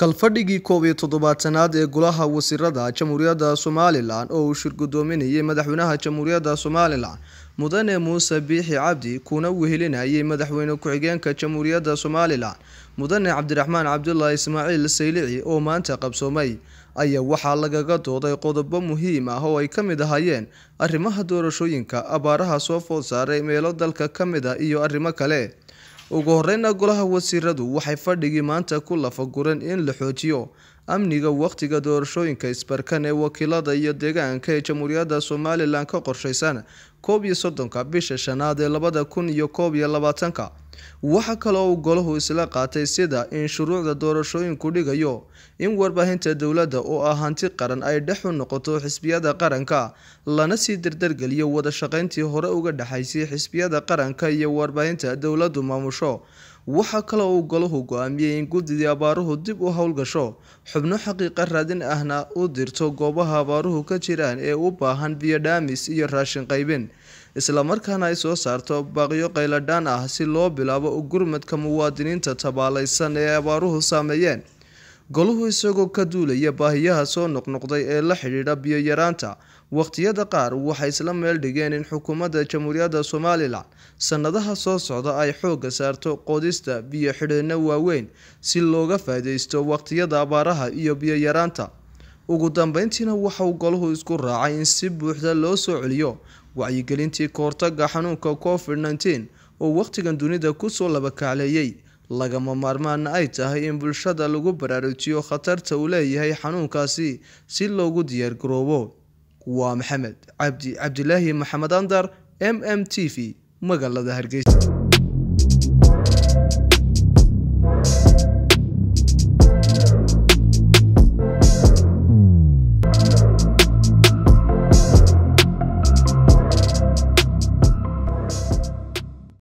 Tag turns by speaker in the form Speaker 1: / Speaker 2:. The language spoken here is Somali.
Speaker 1: kalfadhigii koob iyo toddobaatanaad ee golaha wasiirada jamhuuriyadda somalilan oo uu shirgudoominayay madaxweynaha jamhuuriyadda somalilan mudane muuse biixi cabdi kuna wehelinayay madaxweyne ku-xigeenka jamhuuriyadda somalilan mudane cabdiraxmaan cabdulah ismaaciil saylici oo maanta qabsoomay ayaa waxaa lagaga dooday qodobo muhiim ah oo ay ka mid ahaayeen arrimaha doorashooyinka abaaraha soo food saaray meelo dalka ka mid a ah, iyo arrimo kale ugu horeyna golaha wasiiradu waxay fadhigii maanta ku lafagureen in la xoojiyo amniga wakhtiga doorashooyinka isbarkan ee wakiilada iyo deegaanka ee jamhuuriyadda somalilan ka qorsheysan koob iyo soddonka bisha shanaad ee labada kun iyo koob iyo labaatanka waxaa kaloo uu golahu isla qaatay sida in shuruucda doorashooyinku dhigayo in warbaahinta dowladda oo ah hanti qaran ay dhex u noqoto xisbiyada qaranka lana sii dardargeliyo wada wadashaqayntii hore uga dhexaysay xisbiyada qaranka iyo warbaahinta dowladdu maamusho waxaa kaloo uu golahu go-aamiyey in guddidii abaaruhu dib u howlgasho xubno xaqiiqa raadin ahna u dirto goobaha abaaruhu ka jiraan ee u baahan biyodhaamis iyo raashin qaybin islamarkaana ay soo saarto baaqyo qayladhaan ah si loo bilaabo gurmadka muwaadiniinta tabaalaysan ee abaaruhu saameeyeen goluhu isagoo ka duulaya baahiyaha soo noqnoqday ee la xidhiidha biyo-yaraanta waqtiyada qaar waxay isla meel dhigeen in xukuumadda jamhuuriyadda somalilan sannadaha soo socda ay xoogga saarto qodista biyo-xidheenno waaweyn si looga faa wakhtiyada abaaraha iyo biyo-yaraanta ugu dambeyntiina waxauu goluhu isku raacay in si buuxda loo soo celiyo wacyigelintii kahortaga xanuunka covid-19 oo waqtigan dunida kusoo labakacleeyay lagama maarmaana ay tahay in bulshada lagu baraarujiyo khatarta uu leeyahay xanuunkaasi si loogu diyaargaroobo waa maxamed cabdi cabdilaahi maxamed andar m m t v magaalada hargeysa